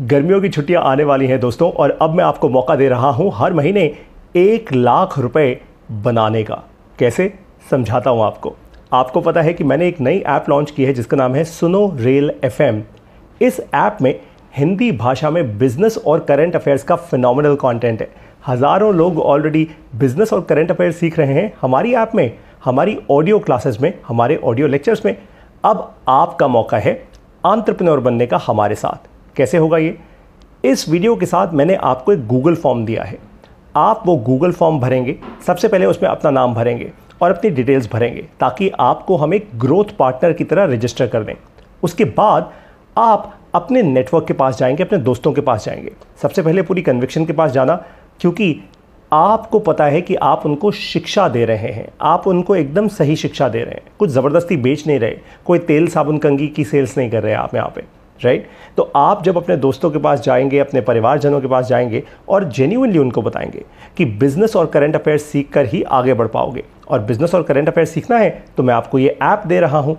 गर्मियों की छुट्टियां आने वाली हैं दोस्तों और अब मैं आपको मौका दे रहा हूं हर महीने एक लाख रुपए बनाने का कैसे समझाता हूं आपको आपको पता है कि मैंने एक नई ऐप लॉन्च की है जिसका नाम है सुनो रेल एफ इस ऐप में हिंदी भाषा में बिजनेस और करंट अफेयर्स का फिनोमिनल कंटेंट है हज़ारों लोग ऑलरेडी बिजनेस और करंट अफेयर्स सीख रहे हैं हमारी ऐप में हमारी ऑडियो क्लासेस में हमारे ऑडियो लेक्चर्स में अब आपका मौका है आंतरप्रनोर बनने का हमारे साथ कैसे होगा ये इस वीडियो के साथ मैंने आपको एक गूगल फॉर्म दिया है आप वो गूगल फॉर्म भरेंगे सबसे पहले उसमें अपना नाम भरेंगे और अपनी डिटेल्स भरेंगे ताकि आपको हम एक ग्रोथ पार्टनर की तरह रजिस्टर कर दें उसके बाद आप अपने नेटवर्क के पास जाएंगे अपने दोस्तों के पास जाएंगे सबसे पहले पूरी कन्विक्शन के पास जाना क्योंकि आपको पता है कि आप उनको शिक्षा दे रहे हैं आप उनको एकदम सही शिक्षा दे रहे हैं कुछ ज़बरदस्ती बेच नहीं रहे कोई तेल साबुन कंगी की सेल्स नहीं कर रहे आप यहाँ पे राइट तो आप जब अपने दोस्तों के पास जाएंगे अपने परिवारजनों के पास जाएंगे और जेन्यूनली उनको बताएंगे कि बिज़नेस और करंट अफेयर्स सीख कर ही आगे बढ़ पाओगे और बिज़नेस और करंट अफेयर्स सीखना है तो मैं आपको ये ऐप दे रहा हूँ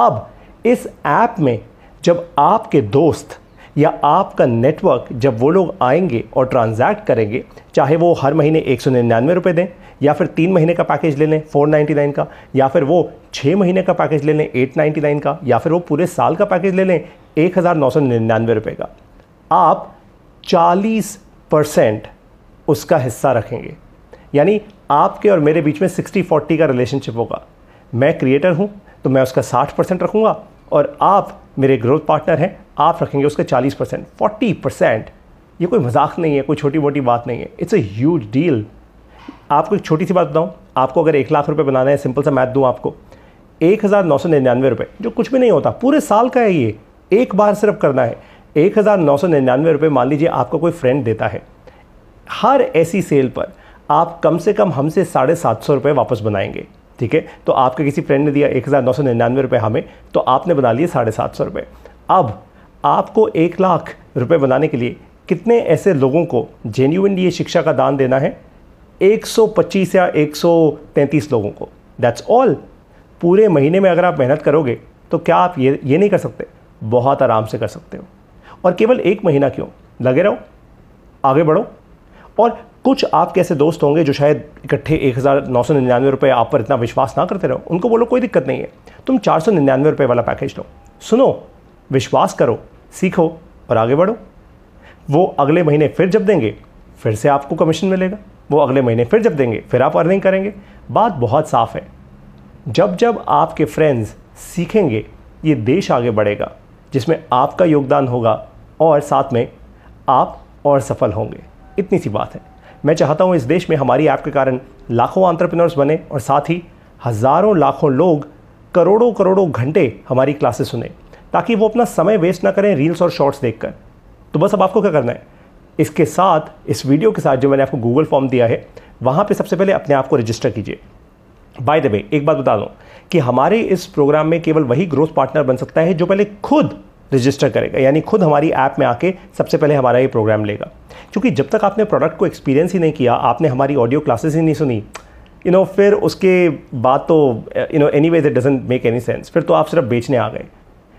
अब इस ऐप में जब आपके दोस्त या आपका नेटवर्क जब वो लोग आएंगे और ट्रांजैक्ट करेंगे चाहे वो हर महीने एक सौ निन्यानवे रुपये दें या फिर तीन महीने का पैकेज ले लें फोर नाइन्टी नाइन का या फिर वो छः महीने का पैकेज ले लें एट नाइन्टी नाइन का या फिर वो पूरे साल का पैकेज ले लें एक हज़ार नौ सौ निन्यानवे रुपये का आप चालीस परसेंट उसका हिस्सा रखेंगे यानी आपके और मेरे बीच में सिक्सटी फोर्टी का रिलेशनशिप होगा मैं क्रिएटर हूँ तो मैं उसका साठ परसेंट रखूँगा और आप मेरे ग्रोथ पार्टनर हैं आप रखेंगे उसका चालीस परसेंट फोर्टी परसेंट ये कोई मजाक नहीं है कोई छोटी मोटी बात नहीं है इट्स अ ह्यूज डील आपको एक छोटी सी बात बताऊँ आपको अगर एक लाख रुपये बनाना है सिंपल सा मैथ दूँ आपको एक हज़ार नौ सौ निन्यानवे रुपये जो कुछ भी नहीं होता पूरे साल का है ये एक बार सिर्फ करना है एक हज़ार नौ सौ निन्यानवे रुपये मान लीजिए आपको कोई फ्रेंड देता है हर ऐसी सेल पर आप कम से कम हमसे साढ़े सात सौ रुपये वापस बनाएंगे ठीक है तो आपके किसी फ्रेंड ने दिया एक हज़ार नौ सौ निन्यानवे रुपये हमें तो आपने बना लिए साढ़े सात सौ रुपये अब आपको एक लाख रुपये बनाने के लिए कितने ऐसे लोगों को जेन्यूनली ये शिक्षा का दान देना है एक सौ पच्चीस या एक सौ तैंतीस लोगों को दैट्स ऑल पूरे महीने में अगर आप मेहनत करोगे तो क्या आप ये ये नहीं कर सकते बहुत आराम से कर सकते हो और केवल एक महीना क्यों लगे रहो आगे बढ़ो और कुछ आपके ऐसे दोस्त होंगे जो शायद इकट्ठे एक हज़ार नौ सौ निन्यानवे रुपये आप पर इतना विश्वास ना करते रहो उनको बोलो कोई दिक्कत नहीं है तुम चार सौ निन्यानवे रुपये वाला पैकेज लो सुनो विश्वास करो सीखो और आगे बढ़ो वो अगले महीने फिर जब देंगे फिर से आपको कमीशन मिलेगा वो अगले महीने फिर जब देंगे फिर आप अर्निंग करेंगे बात बहुत साफ है जब जब आपके फ्रेंड्स सीखेंगे ये देश आगे बढ़ेगा जिसमें आपका योगदान होगा और साथ में आप और सफल होंगे इतनी सी बात है मैं चाहता हूँ इस देश में हमारी ऐप के कारण लाखों आंट्रप्रनर्स बने और साथ ही हज़ारों लाखों लोग करोड़ों करोड़ों घंटे हमारी क्लासेस सुने ताकि वो अपना समय वेस्ट ना करें रील्स और शॉर्ट्स देखकर तो बस अब आपको क्या करना है इसके साथ इस वीडियो के साथ जो मैंने आपको गूगल फॉर्म दिया है वहाँ पे सबसे पहले अपने आप को रजिस्टर कीजिए बाय द वे एक बात बता दूं कि हमारे इस प्रोग्राम में केवल वही ग्रोथ पार्टनर बन सकता है जो पहले खुद रजिस्टर करेगा यानी खुद हमारी ऐप में आके सबसे पहले हमारा ये प्रोग्राम लेगा क्योंकि जब तक आपने प्रोडक्ट को एक्सपीरियंस ही नहीं किया आपने हमारी ऑडियो क्लासेस ही नहीं सुनी यू नो फिर उसके बाद तो you know anyways it doesn't make any sense फिर तो आप सिर्फ बेचने आ गए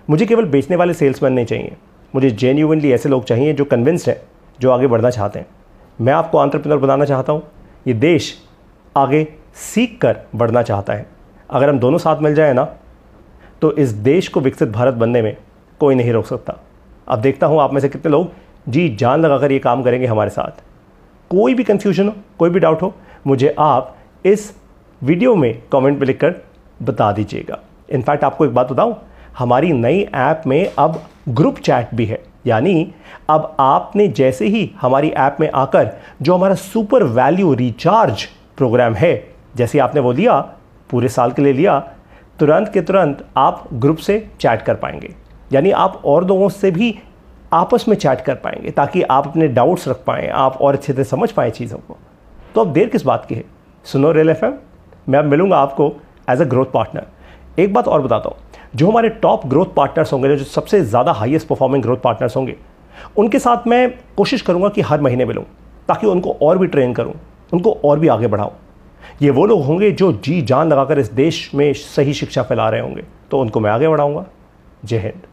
मुझे केवल बेचने वाले सेल्समैन नहीं चाहिए मुझे जेन्यूनली ऐसे लोग चाहिए जो कन्विंस्ड हैं जो आगे बढ़ना चाहते हैं मैं आपको आंट्रप्रनर बनाना चाहता हूँ ये देश आगे सीख कर बढ़ना चाहता है अगर हम दोनों साथ मिल जाए ना तो इस देश को विकसित भारत बनने में कोई नहीं रोक सकता अब देखता हूँ आप में से कितने लोग जी जान लगाकर ये काम करेंगे हमारे साथ कोई भी कन्फ्यूजन हो कोई भी डाउट हो मुझे आप इस वीडियो में कमेंट में लिखकर बता दीजिएगा इनफैक्ट आपको एक बात बताऊं हमारी नई ऐप में अब ग्रुप चैट भी है यानी अब आपने जैसे ही हमारी ऐप में आकर जो हमारा सुपर वैल्यू रिचार्ज प्रोग्राम है जैसे आपने वो लिया पूरे साल के लिए लिया तुरंत के तुरंत आप ग्रुप से चैट कर पाएंगे यानी आप और लोगों से भी आपस में चैट कर पाएंगे ताकि आप अपने डाउट्स रख पाएँ आप और अच्छे से समझ पाएँ चीज़ों को तो अब देर किस बात की है सुनो रेल एफ मैं अब मिलूंगा आपको एज अ ग्रोथ पार्टनर एक बात और बताता हूँ जो हमारे टॉप ग्रोथ पार्टनर्स होंगे जो सबसे ज़्यादा हाईएस्ट परफॉर्मिंग ग्रोथ पार्टनर्स होंगे उनके साथ मैं कोशिश करूँगा कि हर महीने मिलूँ ताकि उनको और भी ट्रेन करूँ उनको और भी आगे बढ़ाऊँ ये वो लोग होंगे जो जी जान लगाकर इस देश में सही शिक्षा फैला रहे होंगे तो उनको मैं आगे बढ़ाऊँगा जय हिंद